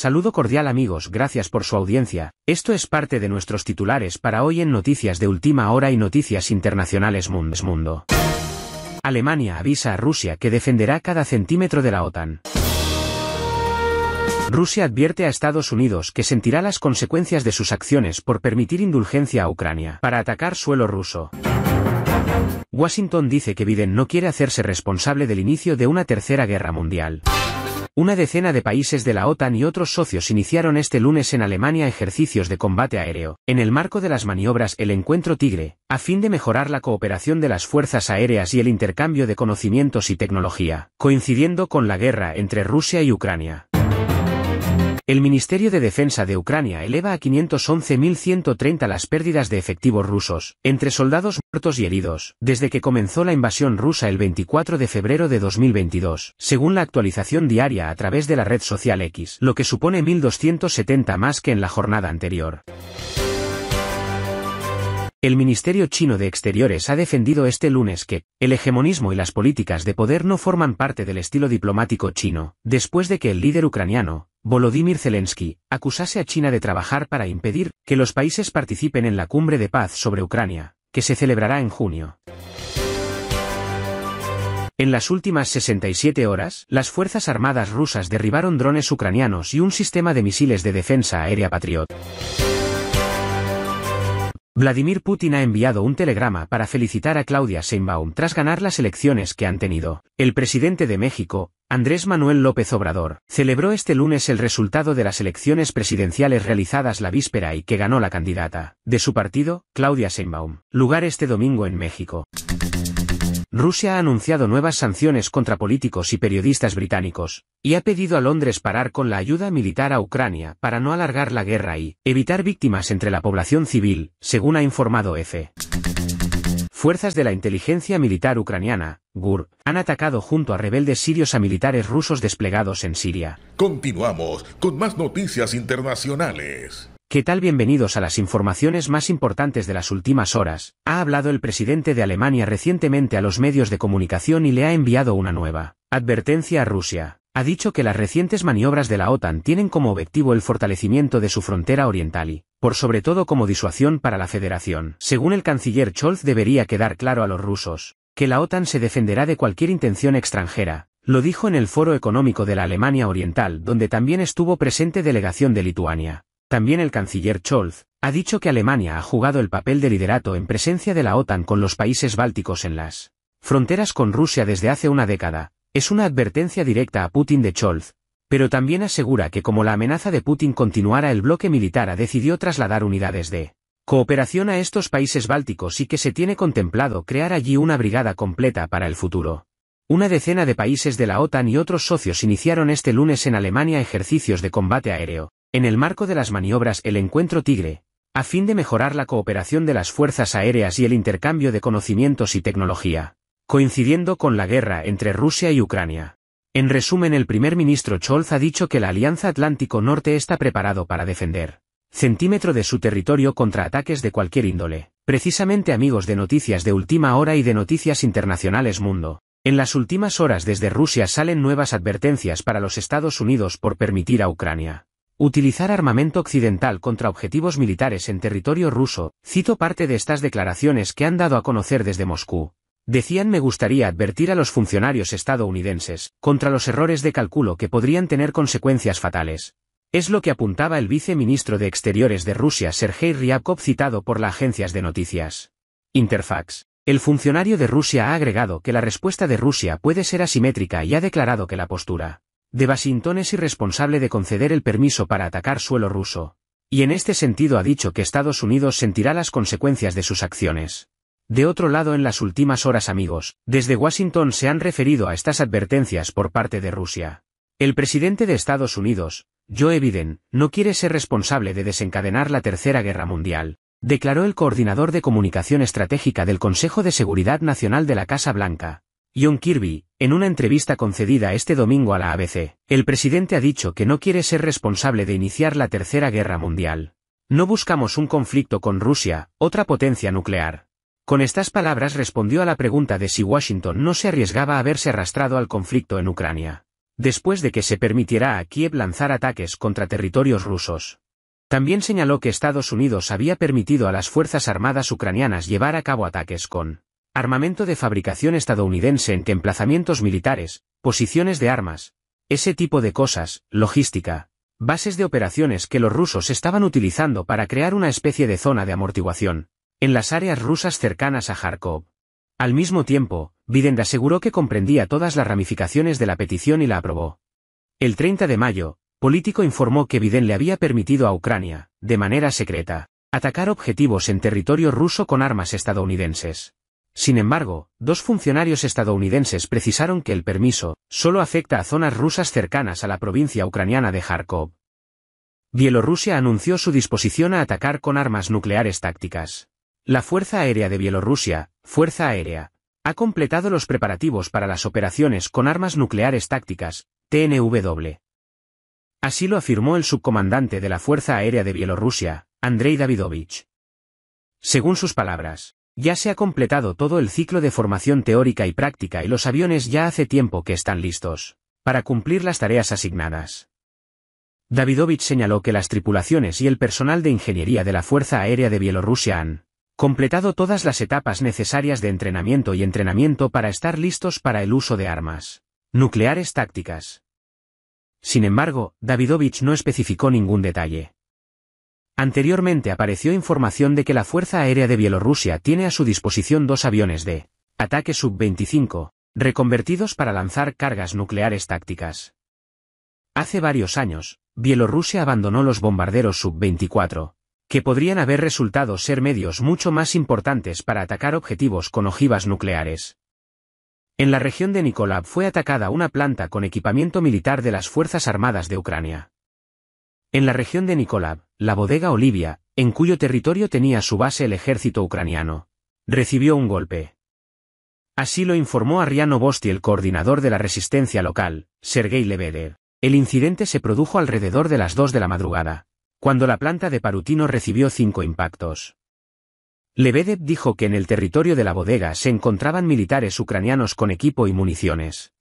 Saludo cordial amigos, gracias por su audiencia, esto es parte de nuestros titulares para hoy en Noticias de Última Hora y Noticias Internacionales Mundo. Alemania avisa a Rusia que defenderá cada centímetro de la OTAN. Rusia advierte a Estados Unidos que sentirá las consecuencias de sus acciones por permitir indulgencia a Ucrania para atacar suelo ruso. Washington dice que Biden no quiere hacerse responsable del inicio de una tercera guerra mundial. Una decena de países de la OTAN y otros socios iniciaron este lunes en Alemania ejercicios de combate aéreo, en el marco de las maniobras El Encuentro Tigre, a fin de mejorar la cooperación de las fuerzas aéreas y el intercambio de conocimientos y tecnología, coincidiendo con la guerra entre Rusia y Ucrania. El Ministerio de Defensa de Ucrania eleva a 511.130 las pérdidas de efectivos rusos, entre soldados muertos y heridos, desde que comenzó la invasión rusa el 24 de febrero de 2022, según la actualización diaria a través de la red social X, lo que supone 1.270 más que en la jornada anterior. El Ministerio chino de Exteriores ha defendido este lunes que, el hegemonismo y las políticas de poder no forman parte del estilo diplomático chino, después de que el líder ucraniano, Volodymyr Zelensky, acusase a China de trabajar para impedir que los países participen en la cumbre de paz sobre Ucrania, que se celebrará en junio. En las últimas 67 horas, las Fuerzas Armadas rusas derribaron drones ucranianos y un sistema de misiles de defensa aérea Patriot. Vladimir Putin ha enviado un telegrama para felicitar a Claudia Seinbaum tras ganar las elecciones que han tenido. El presidente de México, Andrés Manuel López Obrador, celebró este lunes el resultado de las elecciones presidenciales realizadas la víspera y que ganó la candidata, de su partido, Claudia Sheinbaum, lugar este domingo en México. Rusia ha anunciado nuevas sanciones contra políticos y periodistas británicos, y ha pedido a Londres parar con la ayuda militar a Ucrania para no alargar la guerra y evitar víctimas entre la población civil, según ha informado EFE. Fuerzas de la inteligencia militar ucraniana, GUR, han atacado junto a rebeldes sirios a militares rusos desplegados en Siria. Continuamos con más noticias internacionales. ¿Qué tal? Bienvenidos a las informaciones más importantes de las últimas horas. Ha hablado el presidente de Alemania recientemente a los medios de comunicación y le ha enviado una nueva advertencia a Rusia ha dicho que las recientes maniobras de la OTAN tienen como objetivo el fortalecimiento de su frontera oriental y, por sobre todo como disuasión para la Federación. Según el canciller Scholz debería quedar claro a los rusos, que la OTAN se defenderá de cualquier intención extranjera, lo dijo en el Foro Económico de la Alemania Oriental donde también estuvo presente delegación de Lituania. También el canciller Scholz, ha dicho que Alemania ha jugado el papel de liderato en presencia de la OTAN con los países bálticos en las fronteras con Rusia desde hace una década, es una advertencia directa a Putin de Scholz, pero también asegura que como la amenaza de Putin continuara el bloque militar ha decidido trasladar unidades de cooperación a estos países bálticos y que se tiene contemplado crear allí una brigada completa para el futuro. Una decena de países de la OTAN y otros socios iniciaron este lunes en Alemania ejercicios de combate aéreo, en el marco de las maniobras El Encuentro Tigre, a fin de mejorar la cooperación de las fuerzas aéreas y el intercambio de conocimientos y tecnología coincidiendo con la guerra entre Rusia y Ucrania. En resumen, el primer ministro Scholz ha dicho que la Alianza Atlántico Norte está preparado para defender centímetro de su territorio contra ataques de cualquier índole. Precisamente amigos de noticias de última hora y de noticias internacionales mundo. En las últimas horas desde Rusia salen nuevas advertencias para los Estados Unidos por permitir a Ucrania utilizar armamento occidental contra objetivos militares en territorio ruso, cito parte de estas declaraciones que han dado a conocer desde Moscú. Decían me gustaría advertir a los funcionarios estadounidenses contra los errores de cálculo que podrían tener consecuencias fatales. Es lo que apuntaba el viceministro de Exteriores de Rusia Sergei Ryabkov citado por las agencias de noticias. Interfax. El funcionario de Rusia ha agregado que la respuesta de Rusia puede ser asimétrica y ha declarado que la postura de Washington es irresponsable de conceder el permiso para atacar suelo ruso. Y en este sentido ha dicho que Estados Unidos sentirá las consecuencias de sus acciones. De otro lado en las últimas horas amigos, desde Washington se han referido a estas advertencias por parte de Rusia. El presidente de Estados Unidos, Joe Biden, no quiere ser responsable de desencadenar la Tercera Guerra Mundial, declaró el coordinador de comunicación estratégica del Consejo de Seguridad Nacional de la Casa Blanca, John Kirby, en una entrevista concedida este domingo a la ABC. El presidente ha dicho que no quiere ser responsable de iniciar la Tercera Guerra Mundial. No buscamos un conflicto con Rusia, otra potencia nuclear. Con estas palabras respondió a la pregunta de si Washington no se arriesgaba a verse arrastrado al conflicto en Ucrania. Después de que se permitiera a Kiev lanzar ataques contra territorios rusos. También señaló que Estados Unidos había permitido a las Fuerzas Armadas ucranianas llevar a cabo ataques con armamento de fabricación estadounidense en emplazamientos militares, posiciones de armas, ese tipo de cosas, logística, bases de operaciones que los rusos estaban utilizando para crear una especie de zona de amortiguación, en las áreas rusas cercanas a Kharkov. Al mismo tiempo, Biden aseguró que comprendía todas las ramificaciones de la petición y la aprobó. El 30 de mayo, Político informó que Biden le había permitido a Ucrania, de manera secreta, atacar objetivos en territorio ruso con armas estadounidenses. Sin embargo, dos funcionarios estadounidenses precisaron que el permiso solo afecta a zonas rusas cercanas a la provincia ucraniana de Kharkov. Bielorrusia anunció su disposición a atacar con armas nucleares tácticas. La Fuerza Aérea de Bielorrusia, Fuerza Aérea, ha completado los preparativos para las operaciones con armas nucleares tácticas, TNW. Así lo afirmó el subcomandante de la Fuerza Aérea de Bielorrusia, Andrei Davidovich. Según sus palabras, ya se ha completado todo el ciclo de formación teórica y práctica y los aviones ya hace tiempo que están listos, para cumplir las tareas asignadas. Davidovich señaló que las tripulaciones y el personal de ingeniería de la Fuerza Aérea de Bielorrusia han Completado todas las etapas necesarias de entrenamiento y entrenamiento para estar listos para el uso de armas nucleares tácticas. Sin embargo, Davidovich no especificó ningún detalle. Anteriormente apareció información de que la Fuerza Aérea de Bielorrusia tiene a su disposición dos aviones de ataque Sub-25, reconvertidos para lanzar cargas nucleares tácticas. Hace varios años, Bielorrusia abandonó los bombarderos Sub-24, que podrían haber resultado ser medios mucho más importantes para atacar objetivos con ojivas nucleares. En la región de Nikolab fue atacada una planta con equipamiento militar de las Fuerzas Armadas de Ucrania. En la región de Nikolab, la bodega Olivia, en cuyo territorio tenía su base el ejército ucraniano, recibió un golpe. Así lo informó Ariano Bosti el coordinador de la resistencia local, Sergei Lebedev. El incidente se produjo alrededor de las 2 de la madrugada cuando la planta de Parutino recibió cinco impactos. Lebedev dijo que en el territorio de la bodega se encontraban militares ucranianos con equipo y municiones.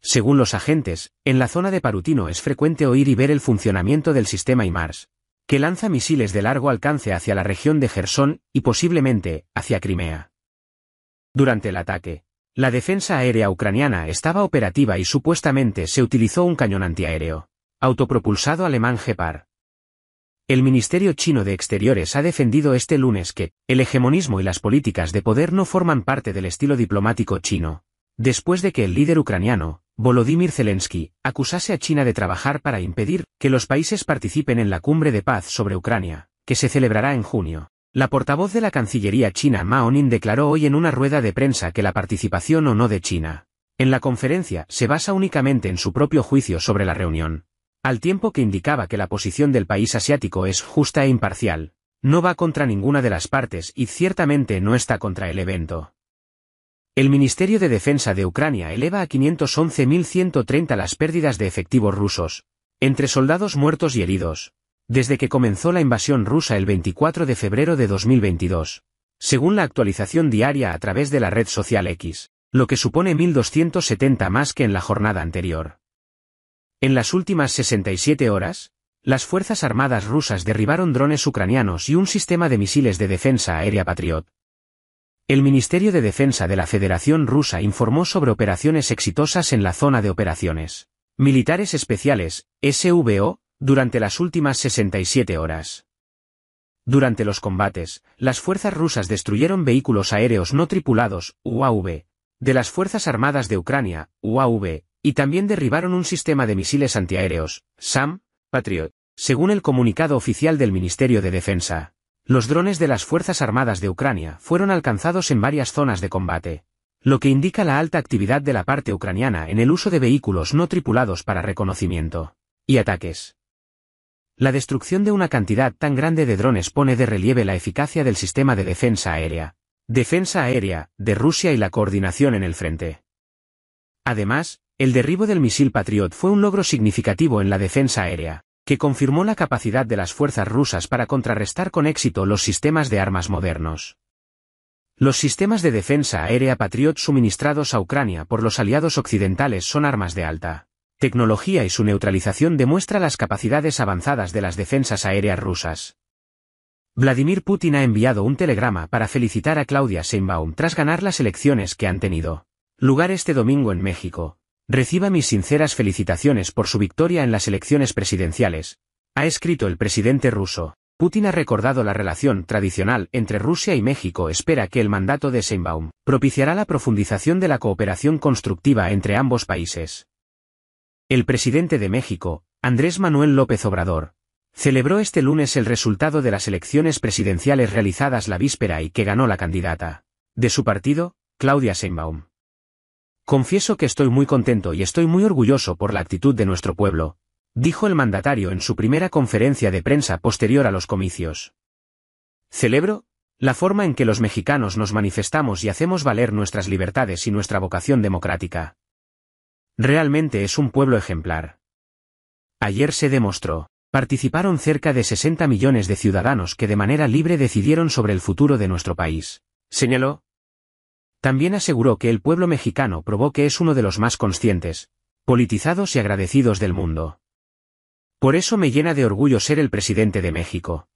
Según los agentes, en la zona de Parutino es frecuente oír y ver el funcionamiento del sistema IMARS, que lanza misiles de largo alcance hacia la región de Gersón y posiblemente hacia Crimea. Durante el ataque, la defensa aérea ucraniana estaba operativa y supuestamente se utilizó un cañón antiaéreo, autopropulsado alemán Gepard. El Ministerio Chino de Exteriores ha defendido este lunes que, el hegemonismo y las políticas de poder no forman parte del estilo diplomático chino, después de que el líder ucraniano, Volodymyr Zelensky, acusase a China de trabajar para impedir que los países participen en la cumbre de paz sobre Ucrania, que se celebrará en junio. La portavoz de la Cancillería china Mao declaró hoy en una rueda de prensa que la participación o no de China en la conferencia se basa únicamente en su propio juicio sobre la reunión, al tiempo que indicaba que la posición del país asiático es justa e imparcial, no va contra ninguna de las partes y ciertamente no está contra el evento. El Ministerio de Defensa de Ucrania eleva a 511.130 las pérdidas de efectivos rusos, entre soldados muertos y heridos, desde que comenzó la invasión rusa el 24 de febrero de 2022, según la actualización diaria a través de la red social X, lo que supone 1.270 más que en la jornada anterior. En las últimas 67 horas, las Fuerzas Armadas rusas derribaron drones ucranianos y un sistema de misiles de defensa aérea Patriot. El Ministerio de Defensa de la Federación Rusa informó sobre operaciones exitosas en la zona de operaciones militares especiales, SVO, durante las últimas 67 horas. Durante los combates, las fuerzas rusas destruyeron vehículos aéreos no tripulados, UAV, de las Fuerzas Armadas de Ucrania, UAV, y también derribaron un sistema de misiles antiaéreos, SAM, Patriot. Según el comunicado oficial del Ministerio de Defensa, los drones de las Fuerzas Armadas de Ucrania fueron alcanzados en varias zonas de combate, lo que indica la alta actividad de la parte ucraniana en el uso de vehículos no tripulados para reconocimiento y ataques. La destrucción de una cantidad tan grande de drones pone de relieve la eficacia del sistema de defensa aérea, defensa aérea, de Rusia y la coordinación en el frente. Además, el derribo del misil Patriot fue un logro significativo en la defensa aérea, que confirmó la capacidad de las fuerzas rusas para contrarrestar con éxito los sistemas de armas modernos. Los sistemas de defensa aérea Patriot suministrados a Ucrania por los aliados occidentales son armas de alta tecnología y su neutralización demuestra las capacidades avanzadas de las defensas aéreas rusas. Vladimir Putin ha enviado un telegrama para felicitar a Claudia Seinbaum tras ganar las elecciones que han tenido lugar este domingo en México, Reciba mis sinceras felicitaciones por su victoria en las elecciones presidenciales, ha escrito el presidente ruso. Putin ha recordado la relación tradicional entre Rusia y México. Espera que el mandato de Seinbaum propiciará la profundización de la cooperación constructiva entre ambos países. El presidente de México, Andrés Manuel López Obrador, celebró este lunes el resultado de las elecciones presidenciales realizadas la víspera y que ganó la candidata de su partido, Claudia Seinbaum. Confieso que estoy muy contento y estoy muy orgulloso por la actitud de nuestro pueblo, dijo el mandatario en su primera conferencia de prensa posterior a los comicios. Celebro, la forma en que los mexicanos nos manifestamos y hacemos valer nuestras libertades y nuestra vocación democrática. Realmente es un pueblo ejemplar. Ayer se demostró, participaron cerca de 60 millones de ciudadanos que de manera libre decidieron sobre el futuro de nuestro país, señaló, también aseguró que el pueblo mexicano probó que es uno de los más conscientes, politizados y agradecidos del mundo. Por eso me llena de orgullo ser el presidente de México.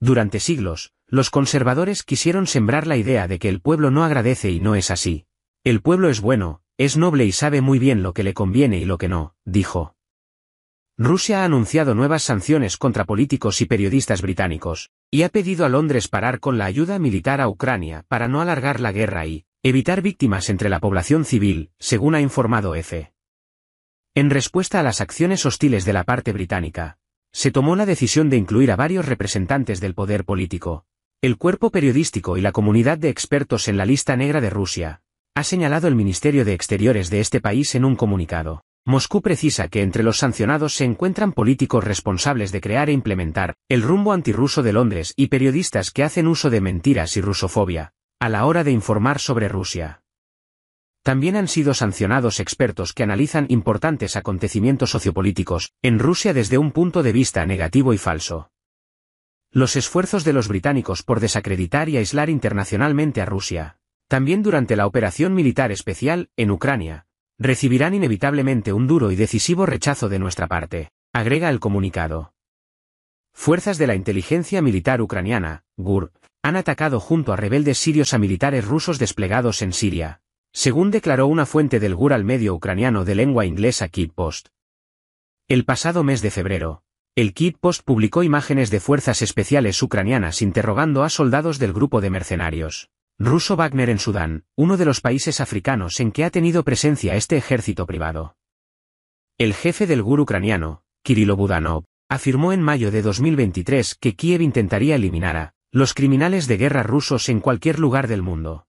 Durante siglos, los conservadores quisieron sembrar la idea de que el pueblo no agradece y no es así. El pueblo es bueno, es noble y sabe muy bien lo que le conviene y lo que no, dijo. Rusia ha anunciado nuevas sanciones contra políticos y periodistas británicos, y ha pedido a Londres parar con la ayuda militar a Ucrania para no alargar la guerra y evitar víctimas entre la población civil, según ha informado EFE. En respuesta a las acciones hostiles de la parte británica, se tomó la decisión de incluir a varios representantes del poder político, el cuerpo periodístico y la comunidad de expertos en la lista negra de Rusia, ha señalado el Ministerio de Exteriores de este país en un comunicado. Moscú precisa que entre los sancionados se encuentran políticos responsables de crear e implementar el rumbo antirruso de Londres y periodistas que hacen uso de mentiras y rusofobia a la hora de informar sobre Rusia. También han sido sancionados expertos que analizan importantes acontecimientos sociopolíticos en Rusia desde un punto de vista negativo y falso. Los esfuerzos de los británicos por desacreditar y aislar internacionalmente a Rusia, también durante la operación militar especial en Ucrania, recibirán inevitablemente un duro y decisivo rechazo de nuestra parte, agrega el comunicado. Fuerzas de la inteligencia militar ucraniana, GUR, han atacado junto a rebeldes sirios a militares rusos desplegados en Siria, según declaró una fuente del GUR al medio ucraniano de lengua inglesa Kid Post. El pasado mes de febrero, el Kid Post publicó imágenes de fuerzas especiales ucranianas interrogando a soldados del grupo de mercenarios ruso Wagner en Sudán, uno de los países africanos en que ha tenido presencia este ejército privado. El jefe del GUR ucraniano, Kirill afirmó en mayo de 2023 que Kiev intentaría eliminar a los criminales de guerra rusos en cualquier lugar del mundo.